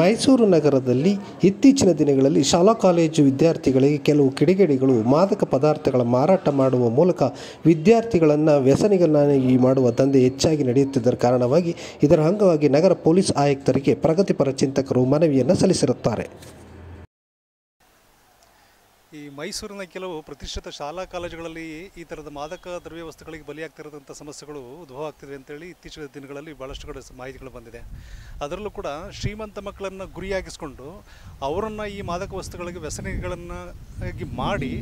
ಮೈಸೂರು ನಗರದಲ್ಲಿ ಇತ್ತೀಚಿನ ದಿನಗಳಲ್ಲಿ ಶಾಲಾ ಕಾಲೇಜು ವಿದ್ಯಾರ್ಥಿಗಳಿಗೆ ಕೆಲವು ಕಿಡಿಗೇಡಿಗಳು ಮಾದಕ ಪದಾರ್ಥಗಳ ಮಾರಾಟ ಮಾಡುವ ಮೂಲಕ ವಿದ್ಯಾರ್ಥಿಗಳನ್ನು ವ್ಯಸನಿಗಳನ್ನಾಗಿ ಮಾಡುವ ದಂಧೆ ಹೆಚ್ಚಾಗಿ ನಡೆಯುತ್ತಿದ್ದರ ಕಾರಣವಾಗಿ ಇದರ ಅಂಗವಾಗಿ ನಗರ ಪೊಲೀಸ್ ಆಯುಕ್ತರಿಗೆ ಪ್ರಗತಿಪರ ಚಿಂತಕರು ಮನವಿಯನ್ನು ಸಲ್ಲಿಸಿರುತ್ತಾರೆ ಈ ಮೈಸೂರಿನ ಕೆಲವು ಪ್ರತಿಷ್ಠಿತ ಶಾಲಾ ಕಾಲೇಜುಗಳಲ್ಲಿ ಈ ಥರದ ಮಾದಕ ದ್ರವ್ಯ ವಸ್ತುಗಳಿಗೆ ಬಲಿಯಾಗ್ತಿರೋದಂಥ ಸಮಸ್ಯೆಗಳು ಉದ್ಭವ ಆಗ್ತಿದೆ ಅಂತೇಳಿ ಇತ್ತೀಚಿನ ದಿನಗಳಲ್ಲಿ ಭಾಳಷ್ಟು ಕಡೆ ಮಾಹಿತಿಗಳು ಬಂದಿದೆ ಅದರಲ್ಲೂ ಕೂಡ ಶ್ರೀಮಂತ ಮಕ್ಕಳನ್ನು ಗುರಿಯಾಗಿಸ್ಕೊಂಡು ಅವರನ್ನು ಈ ಮಾದಕ ವಸ್ತುಗಳಿಗೆ ವ್ಯಸನಿಗಳನ್ನು ಮಾಡಿ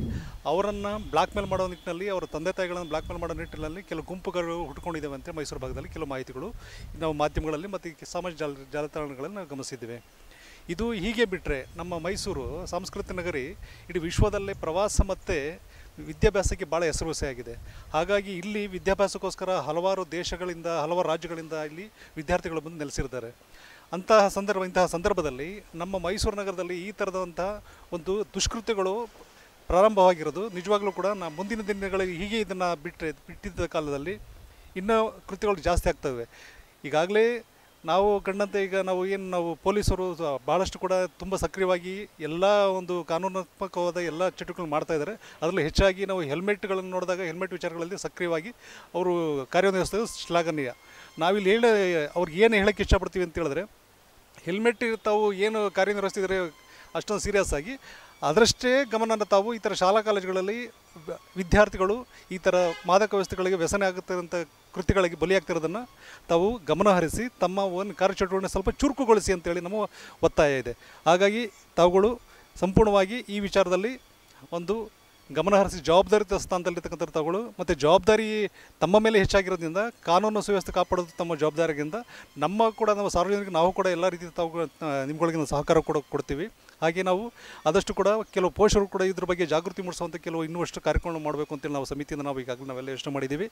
ಅವರನ್ನು ಬ್ಲ್ಯಾಕ್ ಮೇಲ್ ಮಾಡೋ ನಿಟ್ಟಿನಲ್ಲಿ ಅವರ ತಂದೆ ತಾಯಿಗಳನ್ನು ಬ್ಲ್ಯಾಕ್ ಮೇಲ್ ಮಾಡೋ ನಿಟ್ಟಿನಲ್ಲಿ ಕೆಲವು ಗುಂಪುಗಳು ಹುಟ್ಟುಕೊಂಡಿದ್ದೇವೆ ಅಂತ ಮೈಸೂರು ಭಾಗದಲ್ಲಿ ಕೆಲವು ಮಾಹಿತಿಗಳು ನಾವು ಮಾಧ್ಯಮಗಳಲ್ಲಿ ಮತ್ತು ಸಾಮಾಜಿಕ ಜಾಲ ಜಾಲತಾಣಗಳನ್ನು ಗಮನಿಸಿದ್ದೇವೆ ಇದು ಹೀಗೆ ಬಿಟ್ಟರೆ ನಮ್ಮ ಮೈಸೂರು ಸಂಸ್ಕೃತಿ ನಗರಿ ಇಡೀ ವಿಶ್ವದಲ್ಲೇ ಪ್ರವಾಸ ಮತ್ತು ವಿದ್ಯಾಭ್ಯಾಸಕ್ಕೆ ಭಾಳ ಹೆಸರುವಾಸಿಯಾಗಿದೆ ಹಾಗಾಗಿ ಇಲ್ಲಿ ವಿದ್ಯಾಭ್ಯಾಸಕ್ಕೋಸ್ಕರ ಹಲವಾರು ದೇಶಗಳಿಂದ ಹಲವಾರು ರಾಜ್ಯಗಳಿಂದ ಇಲ್ಲಿ ವಿದ್ಯಾರ್ಥಿಗಳು ಬಂದು ನೆಲೆಸಿರ್ತಾರೆ ಅಂತಹ ಸಂದರ್ಭ ಇಂತಹ ಸಂದರ್ಭದಲ್ಲಿ ನಮ್ಮ ಮೈಸೂರು ನಗರದಲ್ಲಿ ಈ ಥರದಂತಹ ಒಂದು ದುಷ್ಕೃತ್ಯಗಳು ಪ್ರಾರಂಭವಾಗಿರೋದು ನಿಜವಾಗ್ಲೂ ಕೂಡ ನಾ ಮುಂದಿನ ದಿನಗಳಲ್ಲಿ ಹೀಗೆ ಇದನ್ನು ಬಿಟ್ಟರೆ ಬಿಟ್ಟಿದ್ದ ಕಾಲದಲ್ಲಿ ಇನ್ನೂ ಕೃತ್ಯಗಳು ಜಾಸ್ತಿ ಆಗ್ತವೆ ಈಗಾಗಲೇ ನಾವು ಕಂಡಂತೆ ಈಗ ನಾವು ಏನು ನಾವು ಪೊಲೀಸರು ಭಾಳಷ್ಟು ಕೂಡ ತುಂಬ ಸಕ್ರಿಯವಾಗಿ ಎಲ್ಲ ಒಂದು ಕಾನೂನಾತ್ಮಕವಾದ ಎಲ್ಲ ಚಟುವಟಿಕೆಗಳು ಮಾಡ್ತಾ ಇದ್ದಾರೆ ಅದರಲ್ಲಿ ಹೆಚ್ಚಾಗಿ ನಾವು ಹೆಲ್ಮೆಟ್ಗಳನ್ನು ನೋಡಿದಾಗ ಹೆಲ್ಮೆಟ್ ವಿಚಾರಗಳಲ್ಲಿ ಸಕ್ರಿಯವಾಗಿ ಅವರು ಕಾರ್ಯನಿರ್ವಹಿಸ್ತದೆ ಶ್ಲಾಘನೀಯ ನಾವಿಲ್ಲಿ ಹೇಳಿ ಅವ್ರಿಗೆ ಏನು ಹೇಳೋಕ್ಕೆ ಇಷ್ಟಪಡ್ತೀವಿ ಅಂತ ಹೇಳಿದ್ರೆ ಹೆಲ್ಮೆಟ್ ತಾವು ಏನು ಕಾರ್ಯನಿರ್ವಹಿಸ್ತಿದ್ರೆ ಅಷ್ಟೊಂದು ಸೀರಿಯಸ್ ಆಗಿ ಅದರಷ್ಟೇ ಗಮನ ತಾವು ಈ ಥರ ಶಾಲಾ ಕಾಲೇಜುಗಳಲ್ಲಿ ವಿದ್ಯಾರ್ಥಿಗಳು ಈ ಥರ ಮಾದಕ ವ್ಯವಸ್ಥೆಗಳಿಗೆ ವ್ಯಸನ ಆಗುತ್ತಿರೋಂಥ ಕೃತಿಗಳಿಗೆ ಬಲಿಯಾಗ್ತಿರೋದನ್ನು ತಾವು ಗಮನಹರಿಸಿ ತಮ್ಮ ಒಂದು ಕಾರ್ಯಚಟುವಟಿಕೆ ಸ್ವಲ್ಪ ಚುರುಕುಗೊಳಿಸಿ ಅಂತೇಳಿ ನಮ್ಮ ಒತ್ತಾಯ ಇದೆ ಹಾಗಾಗಿ ತಾವುಗಳು ಸಂಪೂರ್ಣವಾಗಿ ಈ ವಿಚಾರದಲ್ಲಿ ಒಂದು ಗಮನಹರಿಸಿ ಜವಾಬ್ದಾರಿತ ಸ್ಥಾನದಲ್ಲಿರ್ತಕ್ಕಂಥ ತಗೊಳ್ಳು ಮತ್ತು ಜವಾಬ್ದಾರಿ ತಮ್ಮ ಮೇಲೆ ಹೆಚ್ಚಾಗಿರೋದ್ರಿಂದ ಕಾನೂನು ಸುವ್ಯವಸ್ಥೆ ಕಾಪಾಡೋದು ತಮ್ಮ ಜವಾಬ್ದಾರಿಗಿಂತ ನಮ್ಮ ಕೂಡ ನಮ್ಮ ಸಾರ್ವಜನಿಕ ನಾವು ಕೂಡ ಎಲ್ಲ ರೀತಿಯ ತಾವು ನಿಮ್ಗಳಿಗೆ ಸಹಕಾರ ಕೂಡ ಕೊಡ್ತೀವಿ ಹಾಗೆ ನಾವು ಆದಷ್ಟು ಕೂಡ ಕೆಲವು ಪೋಷಕರು ಕೂಡ ಇದ್ರ ಬಗ್ಗೆ ಜಾಗೃತಿ ಮೂಡಿಸುವಂಥ ಕೆಲವು ಇನ್ನುವಷ್ಟು ಕಾರ್ಯಕ್ರಮ ಮಾಡಬೇಕು ಅಂತೇಳಿ ನಾವು ಸಮಿತಿಯಿಂದ ನಾವು ಈಗಾಗಲೇ ನಾವೆಲ್ಲ ಯೋಚನೆ ಮಾಡಿದ್ದೀವಿ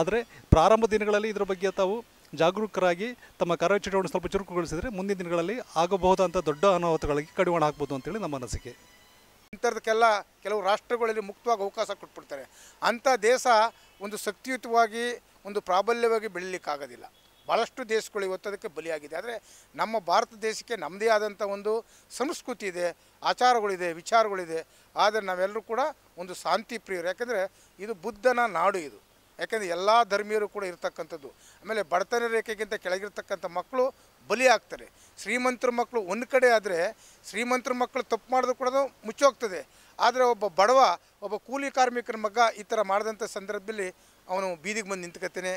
ಆದರೆ ಪ್ರಾರಂಭ ದಿನಗಳಲ್ಲಿ ಇದರ ಬಗ್ಗೆ ತಾವು ಜಾಗರೂಕರಾಗಿ ತಮ್ಮ ಕಾರ್ಯಚಟುವಟಿಕೆ ಸ್ವಲ್ಪ ಚುರುಕುಗೊಳಿಸಿದರೆ ಮುಂದಿನ ದಿನಗಳಲ್ಲಿ ಆಗಬಹುದಂಥ ದೊಡ್ಡ ಅನಾಹುತಗಳಿಗೆ ಕಡಿವಾಣ ಹಾಕ್ಬೋದು ಅಂತೇಳಿ ನಮ್ಮ ಅನಿಸಿಕೆ ಇಂಥದ್ದಕ್ಕೆಲ್ಲ ಕೆಲವು ರಾಷ್ಟ್ರಗಳಲ್ಲಿ ಮುಕ್ತವಾಗಿ ಅವಕಾಶ ಕೊಟ್ಬಿಡ್ತಾರೆ ಅಂಥ ದೇಶ ಒಂದು ಶಕ್ತಿಯುತವಾಗಿ ಒಂದು ಪ್ರಾಬಲ್ಯವಾಗಿ ಬೆಳಿಲಿಕ್ಕಾಗೋದಿಲ್ಲ ಭಾಳಷ್ಟು ದೇಶಗಳು ಇವತ್ತು ಅದಕ್ಕೆ ಬಲಿಯಾಗಿದೆ ಆದರೆ ನಮ್ಮ ಭಾರತ ದೇಶಕ್ಕೆ ನಮ್ಮದೇ ಆದಂಥ ಒಂದು ಸಂಸ್ಕೃತಿ ಇದೆ ಆಚಾರಗಳಿದೆ ವಿಚಾರಗಳಿದೆ ಆದರೆ ನಾವೆಲ್ಲರೂ ಕೂಡ ಒಂದು ಶಾಂತಿ ಪ್ರಿಯರು ಯಾಕೆಂದರೆ ಇದು ಬುದ್ಧನ ನಾಡು ಇದು ಯಾಕೆಂದರೆ ಎಲ್ಲ ಧರ್ಮೀಯರು ಕೂಡ ಇರತಕ್ಕಂಥದ್ದು ಆಮೇಲೆ ಬಡತನ ರೇಖೆಗಿಂತ ಕೆಳಗಿರ್ತಕ್ಕಂಥ ಮಕ್ಕಳು ಬಲಿ ಆಗ್ತಾರೆ ಶ್ರೀಮಂತರ ಮಕ್ಕಳು ಒಂದು ಕಡೆ ಆದರೆ ಶ್ರೀಮಂತರ ಮಕ್ಕಳು ತಪ್ಪು ಮಾಡಿದ್ರು ಕೂಡ ಮುಚ್ಚೋಗ್ತದೆ ಆದರೆ ಒಬ್ಬ ಬಡವ ಒಬ್ಬ ಕೂಲಿ ಕಾರ್ಮಿಕರ ಮಗ ಈ ಥರ ಮಾಡಿದಂಥ ಸಂದರ್ಭದಲ್ಲಿ ಅವನು ಬೀದಿಗೆ ಬಂದು ನಿಂತ್ಕೊತಾನೆ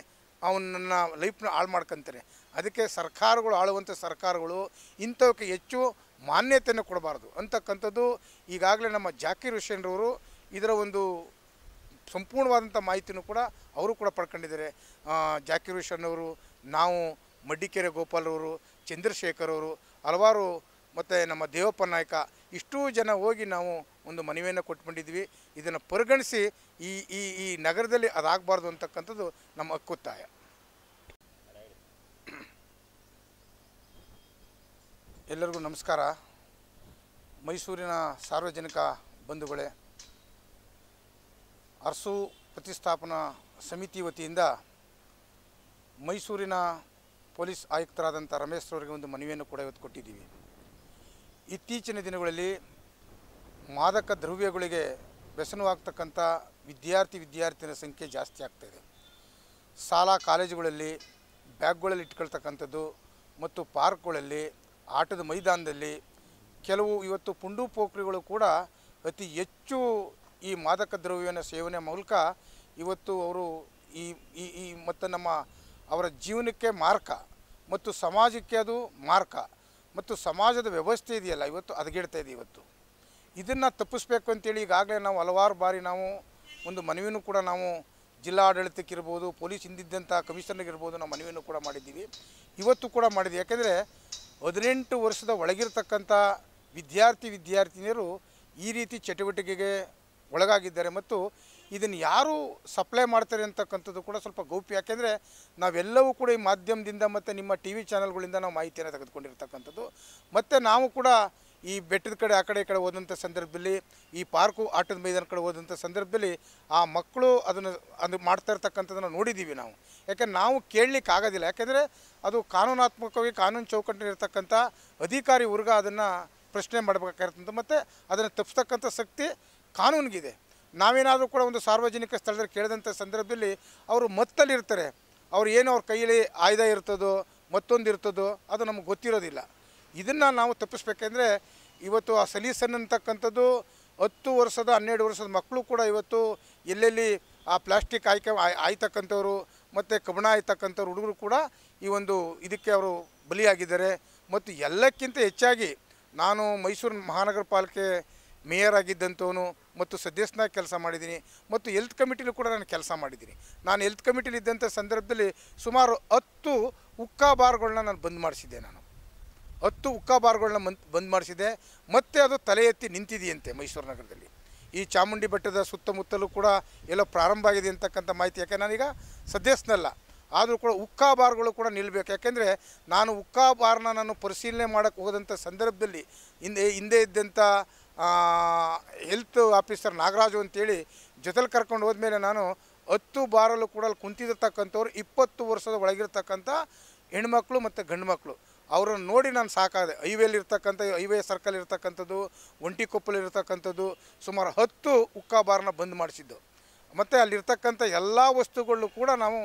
ನನ್ನ ಲೈಫ್ನ ಹಾಳು ಮಾಡ್ಕೊತಾನೆ ಅದಕ್ಕೆ ಸರ್ಕಾರಗಳು ಆಳುವಂಥ ಸರ್ಕಾರಗಳು ಇಂಥವಕ್ಕೆ ಹೆಚ್ಚು ಮಾನ್ಯತೆಯನ್ನು ಕೊಡಬಾರ್ದು ಅಂತಕ್ಕಂಥದ್ದು ಈಗಾಗಲೇ ನಮ್ಮ ಜಾಕಿರ್ ಹುಸೇನ್ರವರು ಇದರ ಒಂದು ಸಂಪೂರ್ಣವಾದಂಥ ಮಾಹಿತಿನೂ ಕೂಡ ಅವರು ಕೂಡ ಪಡ್ಕೊಂಡಿದ್ದಾರೆ ಜಾಕಿರ್ ಹುಸೇನ್ ಅವರು ನಾವು ಮಡ್ಡಿಕೆರೆ ಗೋಪಾಲ್ರವರು ಚಂದ್ರಶೇಖರ್ ಅವರು ಹಲವಾರು ಮತ್ತು ನಮ್ಮ ದೇವಪ್ಪ ನಾಯಕ ಇಷ್ಟೂ ಜನ ಹೋಗಿ ನಾವು ಒಂದು ಮನವಿಯನ್ನು ಕೊಟ್ಕೊಂಡಿದ್ವಿ ಇದನ್ನು ಪರಿಗಣಿಸಿ ಈ ಈ ಈ ನಗರದಲ್ಲಿ ಅದಾಗಬಾರ್ದು ಅಂತಕ್ಕಂಥದ್ದು ನಮ್ಮ ಅಕ್ಕುತ್ತಾಯ ಎಲ್ಲರಿಗೂ ನಮಸ್ಕಾರ ಮೈಸೂರಿನ ಸಾರ್ವಜನಿಕ ಬಂಧುಗಳೇ ಅರಸು ಪ್ರತಿಷ್ಠಾಪನಾ ಸಮಿತಿ ವತಿಯಿಂದ ಮೈಸೂರಿನ ಪೊಲೀಸ್ ಆಯುಕ್ತರಾದಂಥ ರಮೇಶ್ ಅವರಿಗೆ ಒಂದು ಮನವಿಯನ್ನು ಕೂಡ ಇವತ್ತು ಕೊಟ್ಟಿದ್ದೀವಿ ಇತ್ತೀಚಿನ ದಿನಗಳಲ್ಲಿ ಮಾದಕ ದ್ರವ್ಯಗಳಿಗೆ ವ್ಯಸನವಾಗ್ತಕ್ಕಂಥ ವಿದ್ಯಾರ್ಥಿ ವಿದ್ಯಾರ್ಥಿನ ಸಂಖ್ಯೆ ಜಾಸ್ತಿ ಆಗ್ತಾಯಿದೆ ಶಾಲಾ ಕಾಲೇಜುಗಳಲ್ಲಿ ಬ್ಯಾಗ್ಗಳಲ್ಲಿ ಇಟ್ಕೊಳ್ತಕ್ಕಂಥದ್ದು ಮತ್ತು ಪಾರ್ಕ್ಗಳಲ್ಲಿ ಆಟದ ಮೈದಾನದಲ್ಲಿ ಕೆಲವು ಇವತ್ತು ಪುಂಡು ಪೋಖ್ರಿಗಳು ಕೂಡ ಅತಿ ಹೆಚ್ಚು ಈ ಮಾದಕ ದ್ರವ್ಯನ ಸೇವನೆ ಮೂಲಕ ಇವತ್ತು ಅವರು ಈ ಈ ಮತ್ತು ನಮ್ಮ ಅವರ ಜೀವನಕ್ಕೆ ಮಾರ್ಕ ಮತ್ತು ಸಮಾಜಕ್ಕೆ ಅದು ಮಾರ್ಕ ಮತ್ತು ಸಮಾಜದ ವ್ಯವಸ್ಥೆ ಇದೆಯಲ್ಲ ಇವತ್ತು ಹದಗೆಡ್ತಾ ಇದೆ ಇವತ್ತು ಇದನ್ನು ತಪ್ಪಿಸ್ಬೇಕು ಅಂತೇಳಿ ಈಗಾಗಲೇ ನಾವು ಹಲವಾರು ಬಾರಿ ನಾವು ಒಂದು ಮನವಿಯೂ ಕೂಡ ನಾವು ಜಿಲ್ಲಾ ಇರ್ಬೋದು ಪೊಲೀಸ್ ಹಿಂದಿದ್ದಂಥ ಕಮಿಷನರ್ಗಿರ್ಬೋದು ನಾವು ಮನವಿಯನ್ನು ಕೂಡ ಮಾಡಿದ್ದೀವಿ ಇವತ್ತು ಕೂಡ ಮಾಡಿದ್ವಿ ಯಾಕೆಂದರೆ ಹದಿನೆಂಟು ವರ್ಷದ ಒಳಗಿರ್ತಕ್ಕಂಥ ವಿದ್ಯಾರ್ಥಿ ವಿದ್ಯಾರ್ಥಿನಿಯರು ಈ ರೀತಿ ಚಟುವಟಿಕೆಗೆ ಒಳಗಾಗಿದ್ದಾರೆ ಮತ್ತು ಇದನ್ನು ಯಾರು ಸಪ್ಲೈ ಮಾಡ್ತಾರೆ ಅಂತಕ್ಕಂಥದ್ದು ಕೂಡ ಸ್ವಲ್ಪ ಗೌಪ್ಯ ಯಾಕೆಂದರೆ ನಾವೆಲ್ಲವೂ ಕೂಡ ಈ ಮಾಧ್ಯಮದಿಂದ ಮತ್ತು ನಿಮ್ಮ ಟಿ ವಿ ಚಾನಲ್ಗಳಿಂದ ನಾವು ಮಾಹಿತಿಯನ್ನು ತೆಗೆದುಕೊಂಡಿರ್ತಕ್ಕಂಥದ್ದು ಮತ್ತು ನಾವು ಕೂಡ ಈ ಬೆಟ್ಟದ ಕಡೆ ಆ ಕಡೆ ಈ ಕಡೆ ಹೋದಂಥ ಸಂದರ್ಭದಲ್ಲಿ ಈ ಪಾರ್ಕು ಆಟದ ಮೈದಾನ ಕಡೆ ಹೋದಂಥ ಸಂದರ್ಭದಲ್ಲಿ ಆ ಮಕ್ಕಳು ಅದನ್ನು ಅದು ಮಾಡ್ತಾ ಇರ್ತಕ್ಕಂಥದ್ದನ್ನು ನೋಡಿದ್ದೀವಿ ನಾವು ಯಾಕೆ ನಾವು ಕೇಳಲಿಕ್ಕೆ ಆಗೋದಿಲ್ಲ ಯಾಕೆಂದರೆ ಅದು ಕಾನೂನಾತ್ಮಕವಾಗಿ ಕಾನೂನು ಇರ್ತಕ್ಕಂಥ ಅಧಿಕಾರಿ ವರ್ಗ ಅದನ್ನು ಪ್ರಶ್ನೆ ಮಾಡಬೇಕಾಗಿರ್ತಂಥ ಮತ್ತು ಅದನ್ನು ತಪ್ಪಿಸ್ತಕ್ಕಂಥ ಶಕ್ತಿ ಕಾನೂನಿಗಿದೆ ನಾವೇನಾದರೂ ಕೂಡ ಒಂದು ಸಾರ್ವಜನಿಕ ಸ್ಥಳದಲ್ಲಿ ಕೇಳಿದಂಥ ಸಂದರ್ಭದಲ್ಲಿ ಅವರು ಮತ್ತಲ್ಲಿರ್ತಾರೆ ಅವ್ರು ಏನು ಅವ್ರ ಕೈಯಲ್ಲಿ ಆಯ್ದ ಇರ್ತದೋ ಮತ್ತೊಂದು ಇರ್ತದೋ ಅದು ನಮಗೆ ಗೊತ್ತಿರೋದಿಲ್ಲ ಇದನ್ನು ನಾವು ತಪ್ಪಿಸ್ಬೇಕೆಂದ್ರೆ ಇವತ್ತು ಆ ಸಲೀಸನ್ ಅಂತಕ್ಕಂಥದ್ದು ಹತ್ತು ವರ್ಷದ ಹನ್ನೆರಡು ವರ್ಷದ ಮಕ್ಕಳು ಕೂಡ ಇವತ್ತು ಎಲ್ಲೆಲ್ಲಿ ಆ ಪ್ಲಾಸ್ಟಿಕ್ ಆಯ್ಕೆ ಆಯ್ತಕ್ಕಂಥವ್ರು ಮತ್ತು ಕಬಣ ಆಯ್ತಕ್ಕಂಥವ್ರು ಹುಡುಗರು ಕೂಡ ಈ ಒಂದು ಇದಕ್ಕೆ ಅವರು ಬಲಿಯಾಗಿದ್ದಾರೆ ಮತ್ತು ಎಲ್ಲಕ್ಕಿಂತ ಹೆಚ್ಚಾಗಿ ನಾನು ಮೈಸೂರು ಮಹಾನಗರ ಪಾಲಿಕೆ ಮೇಯರ್ ಆಗಿದ್ದಂಥವನು ಮತ್ತು ಸದಸ್ಯನ ಕೆಲಸ ಮಾಡಿದ್ದೀನಿ ಮತ್ತು ಹೆಲ್ತ್ ಕಮಿಟಿಲೂ ಕೂಡ ನಾನು ಕೆಲಸ ಮಾಡಿದ್ದೀನಿ ನಾನು ಹೆಲ್ತ್ ಕಮಿಟಿಲಿ ಇದ್ದಂಥ ಸಂದರ್ಭದಲ್ಲಿ ಸುಮಾರು ಹತ್ತು ಉಕ್ಕಾ ಬಾರ್ಗಳನ್ನ ನಾನು ಬಂದ್ ಮಾಡಿಸಿದ್ದೆ ನಾನು ಹತ್ತು ಉಕ್ಕಾ ಬಾರ್ಗಳನ್ನ ಮಂತ್ ಬಂದ್ ಮಾಡಿಸಿದೆ ಮತ್ತೆ ಅದು ತಲೆ ಎತ್ತಿ ನಿಂತಿದೆಯಂತೆ ಮೈಸೂರು ನಗರದಲ್ಲಿ ಈ ಚಾಮುಂಡಿ ಬೆಟ್ಟದ ಸುತ್ತಮುತ್ತಲೂ ಕೂಡ ಎಲ್ಲೋ ಪ್ರಾರಂಭ ಆಗಿದೆ ಅಂತಕ್ಕಂಥ ಮಾಹಿತಿ ಯಾಕೆ ನಾನೀಗ ಸದಸ್ಯನಲ್ಲ ಆದರೂ ಕೂಡ ಉಕ್ಕಾ ಬಾರ್ಗಳು ಕೂಡ ನಿಲ್ಲಬೇಕು ಯಾಕೆಂದರೆ ನಾನು ಉಕ್ಕಾ ಬಾರ್ನ ನಾನು ಪರಿಶೀಲನೆ ಮಾಡೋಕ್ಕೆ ಹೋದಂಥ ಸಂದರ್ಭದಲ್ಲಿ ಹಿಂದೆ ಹಿಂದೆ ಇದ್ದಂಥ ಹೆಲ್ತ್ ಆಫೀಸರ್ ನಾಗರಾಜು ಅಂತೇಳಿ ಜೊತೆಲಿ ಕರ್ಕೊಂಡು ಹೋದ್ಮೇಲೆ ನಾನು ಹತ್ತು ಬಾರಲ್ಲೂ ಕೂಡ ಅಲ್ಲಿ ಕುಂತಿದ್ದಿರ್ತಕ್ಕಂಥವ್ರು ಇಪ್ಪತ್ತು ವರ್ಷದ ಒಳಗಿರ್ತಕ್ಕಂಥ ಹೆಣ್ಮಕ್ಳು ಮತ್ತು ಗಂಡು ಮಕ್ಕಳು ಅವರನ್ನು ನೋಡಿ ನಾನು ಸಾಕಾದೆ ಹೈವೇಲಿ ಇರ್ತಕ್ಕಂಥ ಹೈವೇ ಸರ್ಕಲ್ ಇರ್ತಕ್ಕಂಥದ್ದು ಒಂಟಿಕೊಪ್ಪಲು ಇರ್ತಕ್ಕಂಥದ್ದು ಸುಮಾರು ಹತ್ತು ಉಕ್ಕ ಬಾರನ್ನ ಬಂದ್ ಮಾಡಿಸಿದ್ದು ಮತ್ತು ಅಲ್ಲಿರ್ತಕ್ಕಂಥ ಎಲ್ಲ ವಸ್ತುಗಳನ್ನೂ ಕೂಡ ನಾವು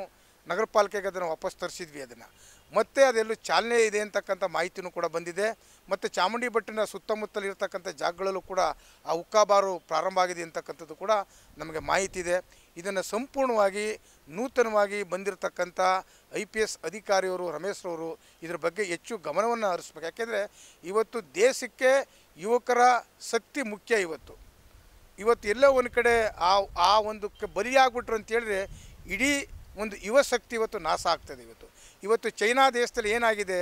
ನಗರ ಪಾಲಿಕೆಗೆ ಅದನ್ನು ವಾಪಸ್ ತರಿಸಿದ್ವಿ ಅದನ್ನು ಮತ್ತೆ ಅದೆಲ್ಲೂ ಚಾಲನೆ ಇದೆ ಅಂತಕ್ಕಂಥ ಮಾಹಿತಿನೂ ಕೂಡ ಬಂದಿದೆ ಮತ್ತು ಚಾಮುಂಡಿ ಬೆಟ್ಟನ ಸುತ್ತಮುತ್ತಲಿರ್ತಕ್ಕಂಥ ಜಾಗಗಳಲ್ಲೂ ಕೂಡ ಆ ಉಕ್ಕಾಬಾರು ಪ್ರಾರಂಭ ಆಗಿದೆ ಅಂತಕ್ಕಂಥದ್ದು ಕೂಡ ನಮಗೆ ಮಾಹಿತಿ ಇದೆ ಇದನ್ನು ಸಂಪೂರ್ಣವಾಗಿ ನೂತನವಾಗಿ ಬಂದಿರತಕ್ಕಂಥ ಐ ಪಿ ಎಸ್ ಅಧಿಕಾರಿಯವರು ರಮೇಶ್ರವರು ಇದ್ರ ಬಗ್ಗೆ ಹೆಚ್ಚು ಗಮನವನ್ನು ಹರಿಸ್ಬೇಕು ಯಾಕೆಂದರೆ ಇವತ್ತು ದೇಶಕ್ಕೆ ಯುವಕರ ಶಕ್ತಿ ಮುಖ್ಯ ಇವತ್ತು ಇವತ್ತು ಎಲ್ಲೋ ಒಂದು ಕಡೆ ಆ ಆ ಒಂದು ಬಲಿಯಾಗ್ಬಿಟ್ರು ಅಂತೇಳಿದ್ರೆ ಇಡೀ ಒಂದು ಯುವ ಶಕ್ತಿ ಇವತ್ತು ನಾಶ ಆಗ್ತದೆ ಇವತ್ತು ಇವತ್ತು ಚೈನಾ ದೇಶದಲ್ಲಿ ಏನಾಗಿದೆ